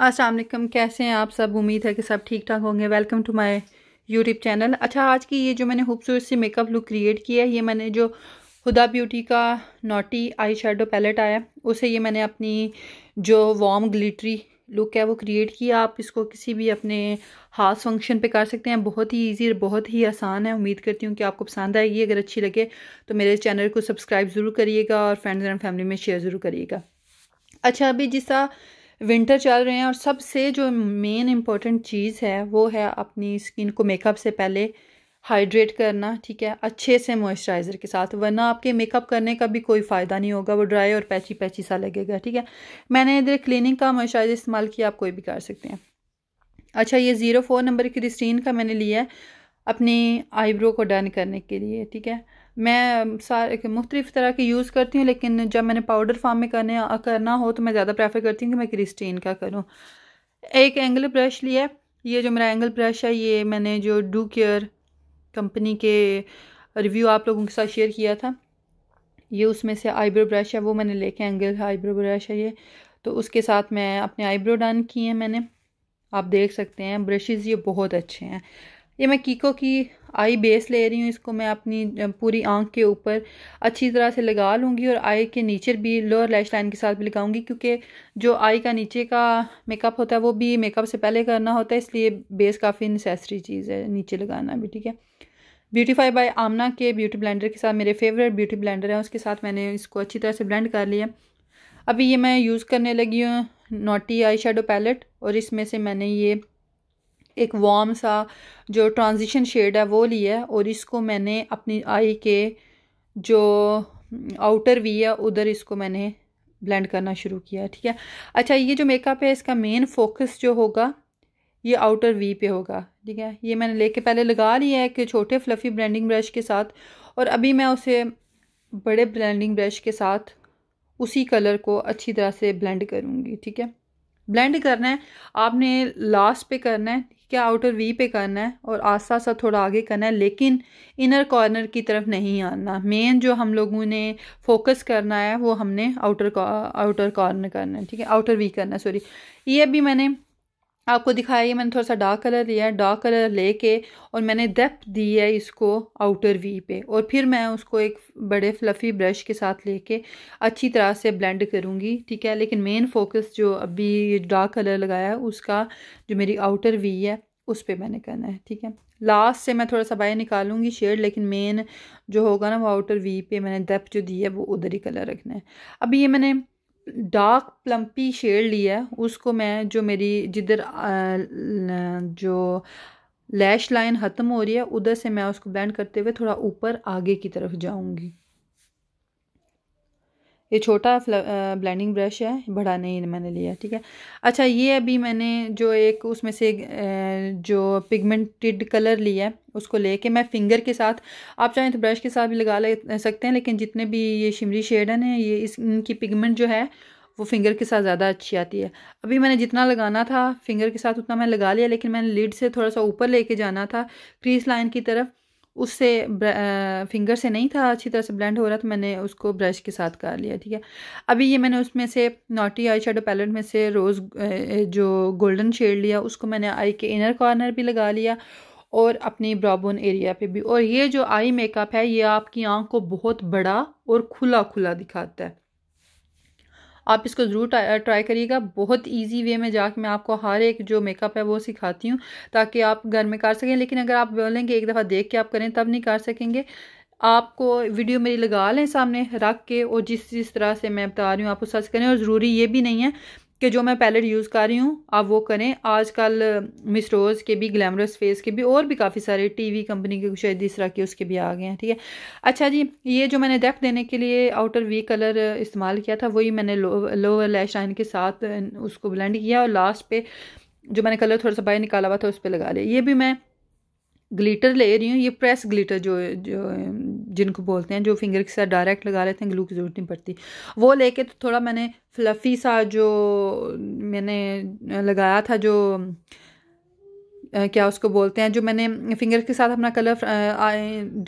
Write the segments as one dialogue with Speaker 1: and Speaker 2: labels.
Speaker 1: असलम कैसे हैं आप सब उम्मीद है कि सब ठीक ठाक होंगे welcome to my YouTube channel अच्छा आज की ये जो मैंने खूबसूरत सी मेकअप लुक क्रिएट किया है ये मैंने जो हुदा ब्यूटी का नोटी आई शेडो पैलेट आया उसे ये मैंने अपनी जो वार्म ग्लिटरी लुक है वो क्रिएट किया आप इसको किसी भी अपने हाथ फंक्शन पे कर सकते हैं बहुत ही इजी और बहुत ही आसान है उम्मीद करती हूँ कि आपको पसंद आएगी अगर अच्छी लगे तो मेरे चैनल को सब्सक्राइब ज़रूर करिएगा और फ्रेंड्स एंड फैमिली में शेयर ज़रूर करिएगा अच्छा अभी जिस तरह विंटर चल रहे हैं और सबसे जो मेन इम्पॉर्टेंट चीज़ है वो है अपनी स्किन को मेकअप से पहले हाइड्रेट करना ठीक है अच्छे से मॉइस्चराइज़र के साथ वरना आपके मेकअप करने का भी कोई फ़ायदा नहीं होगा वो ड्राई और पैची पैची सा लगेगा ठीक है मैंने इधर क्लिनिक का मॉइस्चराइज़र इस्तेमाल किया आप कोई भी कर सकते हैं अच्छा ये ज़ीरो फोर नंबर क्रिस्टीन का मैंने लिया है अपनी आईब्रो को डन करने के लिए ठीक है मैं सारे मुख्तलिफ तरह के यूज़ करती हूँ लेकिन जब मैंने पाउडर फार्म में करने करना हो तो मैं ज़्यादा प्रेफर करती हूँ कि मैं क्रिस्टीन का करूँ एक एंगल ब्रश लिया ये जो मेरा एंगल ब्रश है ये मैंने जो डू केयर कंपनी के रिव्यू आप लोगों के साथ शेयर किया था ये उसमें से आईब्रो ब्रश है वो मैंने लेके एंगल आईब्रो ब्रश है ये तो उसके साथ मैं अपने आईब्रो डन किए हैं मैंने आप देख सकते हैं ब्रशेज़ ये बहुत अच्छे हैं ये मैं कीको की आई बेस ले रही हूँ इसको मैं अपनी पूरी आंख के ऊपर अच्छी तरह से लगा लूँगी और आई के नीचे भी लोअर लैश लाइन के साथ भी लगाऊंगी क्योंकि जो आई का नीचे का मेकअप होता है वो भी मेकअप से पहले करना होता है इसलिए बेस काफ़ी नेसेसरी चीज़ है नीचे लगाना भी ठीक है ब्यूटीफाई बाय आमना के ब्यूटी ब्लेंडर के साथ मेरे फेवरेट ब्यूटी ब्लेंडर है उसके साथ मैंने इसको अच्छी तरह से ब्लेंड कर लिया अभी ये मैं यूज़ करने लगी हूँ नोटी आई शेडो पैलेट और इसमें से मैंने ये एक वार्म सा जो ट्रांजिशन शेड है वो लिया है और इसको मैंने अपनी आई के जो आउटर हम्म, वी है उधर इसको मैंने ब्लेंड करना शुरू किया ठीक है अच्छा ये जो मेकअप है इसका मेन फोकस जो होगा ये आउटर वी पे होगा ठीक है ये मैंने लेके पहले लगा लिया है कि छोटे फ्लफ़ी ब्लेंडिंग ब्रश के साथ और अभी मैं उसे बड़े ब्लेंडिंग ब्रश के साथ उसी कलर को अच्छी तरह से ब्लेंड करूँगी ठीक है ब्लेंड करना है आपने लास्ट पे करना है क्या आउटर वी पे करना है और आस्ता सा थोड़ा आगे करना है लेकिन इनर कॉर्नर की तरफ नहीं आना मेन जो हम लोगों ने फोकस करना है वो हमने आउटर आउटर कॉर्नर करना है ठीक है आउटर वी करना है सॉरी ये भी मैंने आपको दिखाया ये मैंने थोड़ा सा डार्क कलर लिया है डार्क कलर लेके और मैंने डेप दी है इसको आउटर वी पे और फिर मैं उसको एक बड़े फ्लफ़ी ब्रश के साथ लेके अच्छी तरह से ब्लेंड करूँगी ठीक है लेकिन मेन फोकस जो अभी ये डार्क कलर लगाया है उसका जो मेरी आउटर वी है उस पर मैंने करना है ठीक है लास्ट से मैं थोड़ा सा बाहर निकालूंगी शेड लेकिन मेन जो होगा ना वो आउटर वी पे मैंने डेप जो दी है वो उधर ही कलर रखना है अभी ये मैंने डार्क प्लम्पी शेड लिया है उसको मैं जो मेरी जिधर जो लैश लाइन ख़त्म हो रही है उधर से मैं उसको ब्लेंड करते हुए थोड़ा ऊपर आगे की तरफ जाऊंगी ये छोटा ब्लैंडिंग ब्रश है बड़ा नहीं मैंने लिया ठीक है अच्छा ये अभी मैंने जो एक उसमें से जो पिगमेंटेड कलर लिया है उसको लेके मैं फिंगर के साथ आप चाहें तो ब्रश के साथ भी लगा ले सकते हैं लेकिन जितने भी ये शिमरी शेड है ये इस इनकी पिगमेंट जो है वो फिंगर के साथ ज़्यादा अच्छी आती है अभी मैंने जितना लगाना था फिंगर के साथ उतना मैं लगा लिया लेकिन मैंने लीड से थोड़ा सा ऊपर लेके जाना था क्रीज लाइन की तरफ उससे फिंगर से नहीं था अच्छी तरह से ब्लेंड हो रहा था मैंने उसको ब्रश के साथ कर लिया ठीक है अभी ये मैंने उसमें से नॉटी आई शेडो पैलेट में से रोज़ जो गोल्डन शेड लिया उसको मैंने आई के इनर कॉर्नर भी लगा लिया और अपनी ब्राबोन एरिया पे भी और ये जो आई मेकअप है ये आपकी आँख को बहुत बड़ा और खुला खुला दिखाता है आप इसको ज़रूर ट्राई करिएगा बहुत ईजी वे में जाके मैं आपको हर एक जो मेकअप है वो सिखाती हूँ ताकि आप घर में कर सकें लेकिन अगर आप बोलेंगे एक दफ़ा देख के आप करें तब नहीं कर सकेंगे आपको वीडियो मेरी लगा लें सामने रख के और जिस जिस तरह से मैं बता रही हूँ आप सर्च करें और ज़रूरी ये भी नहीं है कि जो मैं पैलेट यूज़ कर रही हूँ आप वो करें आजकल रोज़ के भी ग्लैमरस फेस के भी और भी काफ़ी सारे टीवी कंपनी के कुछ इस तरह के उसके भी आ गए हैं ठीक है अच्छा जी ये जो मैंने डेफ देने के लिए आउटर वी कलर इस्तेमाल किया था वही मैंने लोअर लो लैश लाइन के साथ उसको ब्लेंड किया और लास्ट पे जो मैंने कलर थोड़ा सा बाहर निकाला हुआ था उस पर लगा लिया ये भी मैं ग्लिटर ले रही हूँ ये प्रेस ग्लिटर जो जो जिनको बोलते हैं जो फिंगर के साथ डायरेक्ट लगा लेते हैं ग्लू की ज़रूरत नहीं पड़ती वो लेके तो थोड़ा मैंने फ्लफ़ी सा जो मैंने लगाया था जो क्या उसको बोलते हैं जो मैंने फिंगर के साथ अपना कलर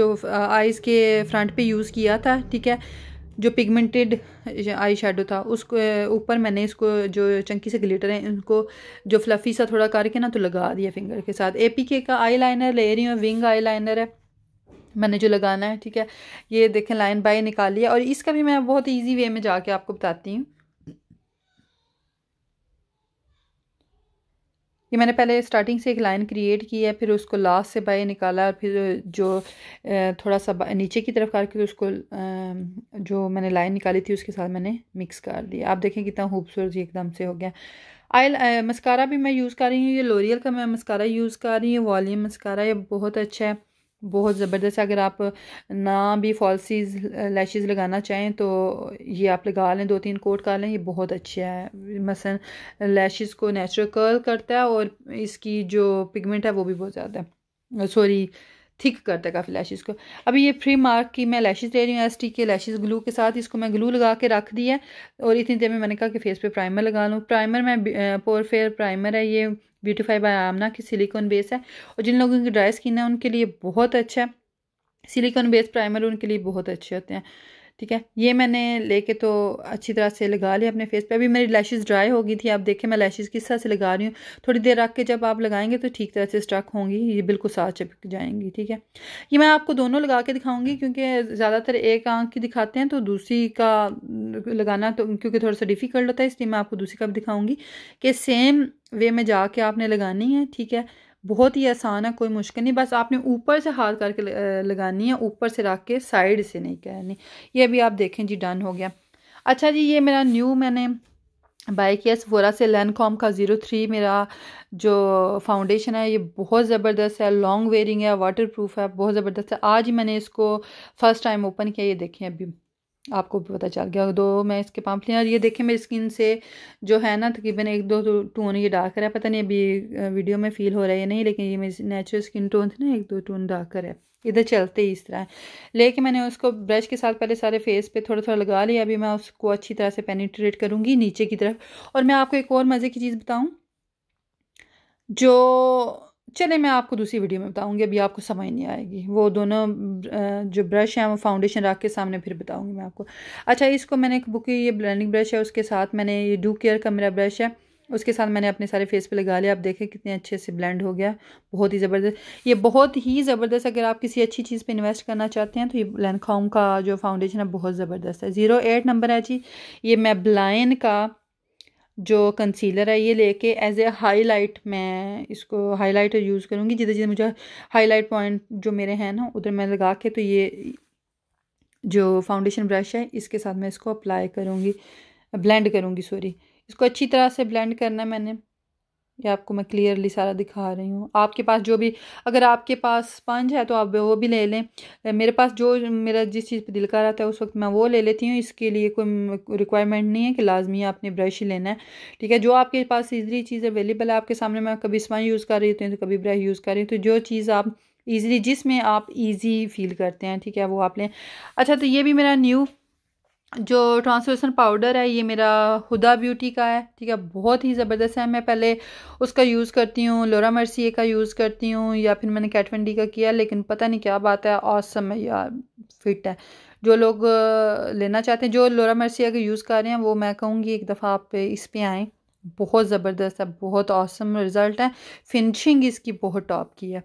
Speaker 1: जो आइज़ के फ्रंट पे यूज़ किया था ठीक है जो पिगमेंटेड आई शेडो था उसको ऊपर मैंने इसको जो चंकी से ग्लिटर है इनको जो फ्लफ़ी सा थोड़ा करके ना तो लगा दिया फिंगर के साथ ए पी के का आई लाइनर ले रही हूँ विंग आई लाइनर है मैंने जो लगाना है ठीक है ये देखें लाइन बाय निकाली है और इसका भी मैं बहुत इजी वे में जाके आपको बताती हूँ ये मैंने पहले स्टार्टिंग से एक लाइन क्रिएट की है फिर उसको लास्ट से बाय निकाला और फिर जो थोड़ा सा नीचे की तरफ करके तो उसको जो मैंने लाइन निकाली थी उसके साथ मैंने मिक्स कर दिया आप देखें कितना खूबसूरत एकदम से हो गया आयल मस्कारा भी मैं यूज़ कर रही हूँ ये लोरियल का मैं मस्कारा यूज़ कर रही हूँ वॉलीम मस्कारा ये बहुत अच्छा है बहुत ज़बरदस्त अगर आप ना भी फॉल्सीज लैशेस लगाना चाहें तो ये आप लगा लें दो तीन कोट कर लें ये बहुत अच्छा है मसलन लैशेस को नेचुरल कर्ल करता है और इसकी जो पिगमेंट है वो भी बहुत ज़्यादा सॉरी थिक करता है काफ़ी लैशेस को अभी ये फ्री मार्क की मैं लैशेस ले रही हूँ एस टी के लैशेस ग्लू के साथ इसको मैं ग्लू लगा के रख दिया और इतनी देर में मैंने कहा कि फेस पे प्राइमर लगा लूँ प्राइमर मैं पोर फेयर प्राइमर है ये ब्यूटीफाई बाय आमना की सिलिकॉन बेस है और जिन लोगों की ड्राई स्किन है उनके लिए बहुत अच्छा है सिलिकॉन बेस प्राइमर उनके लिए बहुत अच्छे होते हैं ठीक है ये मैंने लेके तो अच्छी तरह से लगा लिया अपने फेस पे अभी मेरी लैशेस ड्राई हो गई थी आप देखें मैं लैशेज़ किस तरह से लगा रही हूँ थोड़ी देर रख के जब आप लगाएंगे तो ठीक तरह से स्ट्रक होंगी ये बिल्कुल साथ चिपक जाएंगी ठीक है ये मैं आपको दोनों लगा के दिखाऊंगी क्योंकि ज़्यादातर एक आँख की दिखाते हैं तो दूसरी का लगाना तो क्योंकि थोड़ा सा डिफ़िकल्ट होता है इसलिए मैं आपको दूसरी का भी दिखाऊंगी कि सेम वे में जा आपने लगानी है ठीक है बहुत ही आसान है कोई मुश्किल नहीं बस आपने ऊपर से हाथ करके लगानी है ऊपर से रख के साइड से नहीं करनी ये भी आप देखें जी डन हो गया अच्छा जी ये मेरा न्यू मैंने बाय किया सफोरा से लैन कॉम का ज़ीरो थ्री मेरा जो फाउंडेशन है ये बहुत ज़बरदस्त है लॉन्ग वेयरिंग है वाटर प्रूफ है बहुत ज़बरदस्त है आज ही मैंने इसको फ़र्स्ट टाइम ओपन किया ये देखें अभी आपको भी पता चल गया दो मैं इसके लिया और ये देखें मेरी स्किन से जो है ना तकरीबन एक दो तो टोन ये डार्क है पता नहीं अभी वीडियो में फ़ील हो रहा है या नहीं लेकिन ये मेरी नेचुरल स्किन टोन थी ना एक दो टोन डार्क है इधर चलते ही इस तरह लेकिन मैंने उसको ब्रश के साथ पहले सारे फेस पे थोड़ा थोड़ा लगा लिया अभी मैं उसको अच्छी तरह से पेनिट्रेट करूँगी नीचे की तरफ और मैं आपको एक और मज़े की चीज़ बताऊँ जो चले मैं आपको दूसरी वीडियो में बताऊंगी अभी आपको समझ नहीं आएगी वो दोनों जो ब्रश हैं वो फाउंडेशन रख के सामने फिर बताऊंगी मैं आपको अच्छा इसको मैंने एक बुक ये ब्लैंडिंग ब्रश है उसके साथ मैंने ये डू केयर का मेरा ब्रश है उसके साथ मैंने अपने सारे फेस पे लगा लिया आप देखें कितने अच्छे से ब्लेंड हो गया बहुत ही ज़बरदस्त ये बहुत ही ज़बरदस्त अगर आप किसी अच्छी चीज़ पे इन्वेस्ट करना चाहते हैं तो ये ब्लैंड का जो फाउंडेशन है बहुत ज़बरदस्त है ज़ीरो एट नंबर है जी ये मैं ब्लाइन का जो कंसीलर है ये लेके एज ए हाईलाइट मैं इसको हाईलाइटर यूज़ करूँगी जिधर जिधर मुझे हाईलाइट पॉइंट जो मेरे हैं ना उधर मैं लगा के तो ये जो फाउंडेशन ब्रश है इसके साथ मैं इसको अप्लाई करूँगी ब्लेंड करूँगी सॉरी इसको अच्छी तरह से ब्लेंड करना है मैंने ये आपको मैं क्लियरली सारा दिखा रही हूँ आपके पास जो भी अगर आपके पास स्पंज है तो आप वो भी ले लें मेरे पास जो मेरा जिस चीज़ पे दिल कर रहा था उस वक्त मैं वो ले लेती हूँ इसके लिए कोई रिक्वायरमेंट नहीं है कि लाजमी आपने ब्रश ही लेना है ठीक है जो आपके पास ईजली चीज़ अवेलेबल है आपके सामने मैं कभी स्पंज यूज़ कर रही होती हूँ तो कभी ब्रश यूज़ कर रही हूँ तो जो चीज़ आप ईजिली जिसमें आप ईजी फील करते हैं ठीक है वो आप लें अच्छा तो ये भी मेरा न्यू जो ट्रांसल्यूसन पाउडर है ये मेरा हुदा ब्यूटी का है ठीक है बहुत ही ज़बरदस्त है मैं पहले उसका यूज़ करती हूँ लोरा मर्सी का यूज़ करती हूँ या फिर मैंने कैटवंडी का किया लेकिन पता नहीं क्या बात है औसम है यार फिट है जो लोग लेना चाहते हैं जो लोरा मर्सिया का यूज़ कर रहे हैं वो मैं कहूँगी एक दफ़ा आप इस पर आएँ बहुत ज़बरदस्त है बहुत औसम रिज़ल्ट है फिनिशिंग इसकी बहुत टॉप की है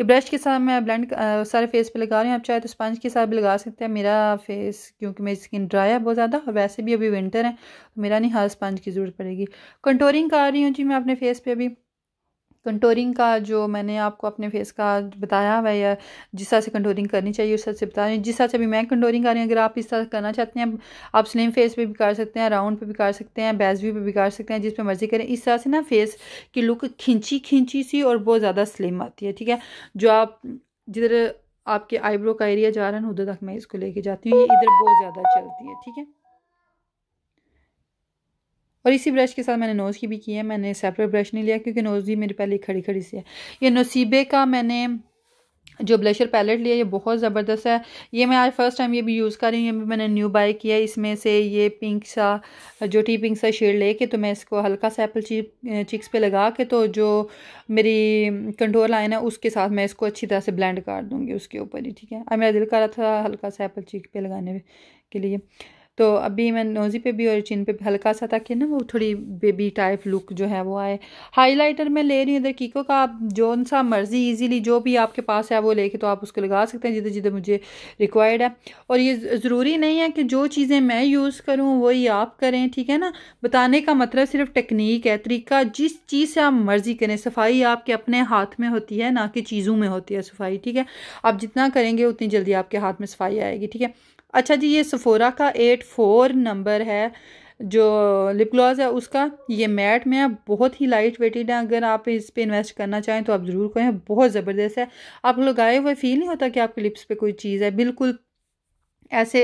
Speaker 1: ये ब्रश के साथ मैं ब्लेंड सारे फेस पे लगा रही हूँ आप चाहे तो स्पंज के साथ भी लगा सकते हैं मेरा फेस क्योंकि मेरी स्किन ड्राई है बहुत ज़्यादा और वैसे भी अभी विंटर है तो मेरा नहीं हर स्पंज की ज़रूरत पड़ेगी कंटोरिंग कर रही हूँ जी मैं अपने फेस पर अभी कंटोरिंग का जो मैंने आपको अपने फेस का बताया हुआ या जिस तरह से कंटोरिंग करनी चाहिए उस तरह से बता रही हूँ जिस तरह से अभी मैं कंटोरिंग कर रही हूँ अगर आप इस तरह करना चाहते हैं आप स्लिम फेस पे भी कर सकते हैं राउंड पे भी कर सकते हैं बेजवी पे भी कर सकते हैं जिस पर मर्जी करें इस तरह से ना फेस की लुक खिंची खिंची सी और बहुत ज़्यादा स्लिम आती है ठीक है जो आप जिधर आपके आईब्रो का एरिया जा रहा है उधर तक मैं इसको लेके जाती हूँ ये इधर बहुत ज़्यादा चलती है ठीक है और इसी ब्रश के साथ मैंने नोज़ की भी की है मैंने सेपरेट ब्रश नहीं लिया क्योंकि नोज़ भी मेरी पहले खड़ी खड़ी सी है ये नसीबे का मैंने जो ब्लशर पैलेट लिया ये बहुत ज़बरदस्त है ये मैं आज फर्स्ट टाइम ये भी यूज़ कर रही हूँ ये भी मैंने न्यू बाय किया है इसमें से ये पिंक सा जो टी पिंक सा शेड लेके तो मैं इसको हल्का सा एप्पल ची, चिक्स पे लगा के तो जो मेरी कंट्रोल लाइन है उसके साथ मैं इसको अच्छी तरह से ब्लेंड कर दूँगी उसके ऊपर ही ठीक है अब मेरा दिल कर रहा था हल्का सा एप्पल चिक पे लगाने के लिए तो अभी मैं नोज़ी पे भी और चिन पे भी हल्का सा था कि ना वो थोड़ी बेबी टाइप लुक जो है वो आए हाइलाइटर मैं ले रही हूँ इधर कीको का आप जो सा मर्ज़ी इजीली जो भी आपके पास है वो लेके तो आप उसको लगा सकते हैं जिधर जिधर मुझे रिक्वायर्ड है और ये ज़रूरी नहीं है कि जो चीज़ें मैं यूज़ करूँ वही आप करें ठीक है ना बताने का मतलब सिर्फ टेक्निक है तरीका जिस चीज़ से आप मर्ज़ी करें सफाई आपके अपने हाथ में होती है ना कि चीज़ों में होती है सफाई ठीक है आप जितना करेंगे उतनी जल्दी आपके हाथ में सफाई आएगी ठीक है अच्छा जी ये सफ़ोरा का एट फोर नंबर है जो लिप ग्लॉस है उसका ये मैट में है बहुत ही लाइट वेटेड है अगर आप इस पर इन्वेस्ट करना चाहें तो आप ज़रूर कहें बहुत ज़बरदस्त है आप लगाए हुए फील नहीं होता कि आपके लिप्स पे कोई चीज़ है बिल्कुल ऐसे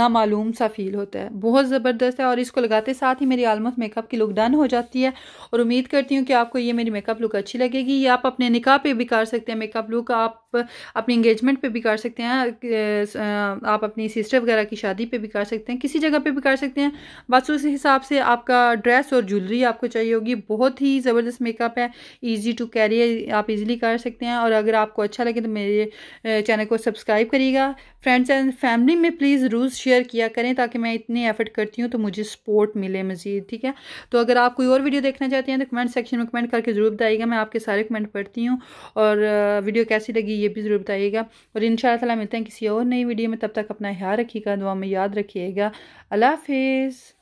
Speaker 1: नामालूम सा फील होता है बहुत ज़बरदस्त है और इसको लगाते साथ ही मेरी आलमोस्ट मेकअप की लुक डन हो जाती है और उम्मीद करती हूँ कि आपको ये मेरी मेकअप लुक अच्छी लगेगी ये आप अपने निकाह पे भी कर सकते हैं मेकअप लुक आप आप अपनी इंगेजमेंट पे भी कर सकते हैं आप अपनी सिस्टर वगैरह की शादी पे भी कर सकते हैं किसी जगह पे भी कर सकते हैं बस उस हिसाब से आपका ड्रेस और ज्वेलरी आपको चाहिए होगी बहुत ही ज़बरदस्त मेकअप है ईजी टू कैरी आप इजीली कर सकते हैं और अगर आपको अच्छा लगे तो मेरे चैनल को सब्सक्राइब करिएगा फ्रेंड्स एंड फैमिली में प्लीज़ रूल्स शेयर किया करें ताकि मैं इतने एफर्ट करती हूँ तो मुझे सपोर्ट मिले मज़ीद ठीक है तो अगर आप कोई और वीडियो देखना चाहते हैं तो कमेंट सेक्शन में कमेंट करके ज़रूर बताइएगा मैं आपके सारे कमेंट पढ़ती हूँ और वीडियो कैसी लगी ये भी ज़रूर बताइएगा और इन मिलते हैं किसी और नई वीडियो में तब तक अपना ख्याल रखिएगा दुआ में याद रखिएगा अल्लाह हाफिज़